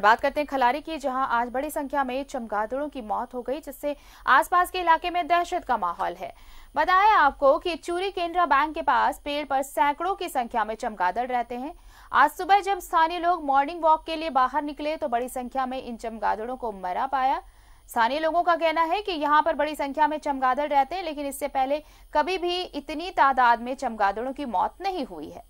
और बात करते हैं खलारी की जहां आज बड़ी संख्या में चमगादड़ों की मौत हो गई जिससे आसपास के इलाके में दहशत का माहौल है बताया आपको कि चूरी केंद्रा बैंक के पास पेड़ पर सैकड़ों की संख्या में चमगादड़ रहते हैं आज सुबह जब स्थानीय लोग मॉर्निंग वॉक के लिए बाहर निकले तो बड़ी संख्या में इन चमगादड़ों को मरा पाया स्थानीय लोगों का कहना है कि यहाँ पर बड़ी संख्या में चमगादड़ रहते हैं लेकिन इससे पहले कभी भी इतनी तादाद में चमगादड़ों की मौत नहीं हुई है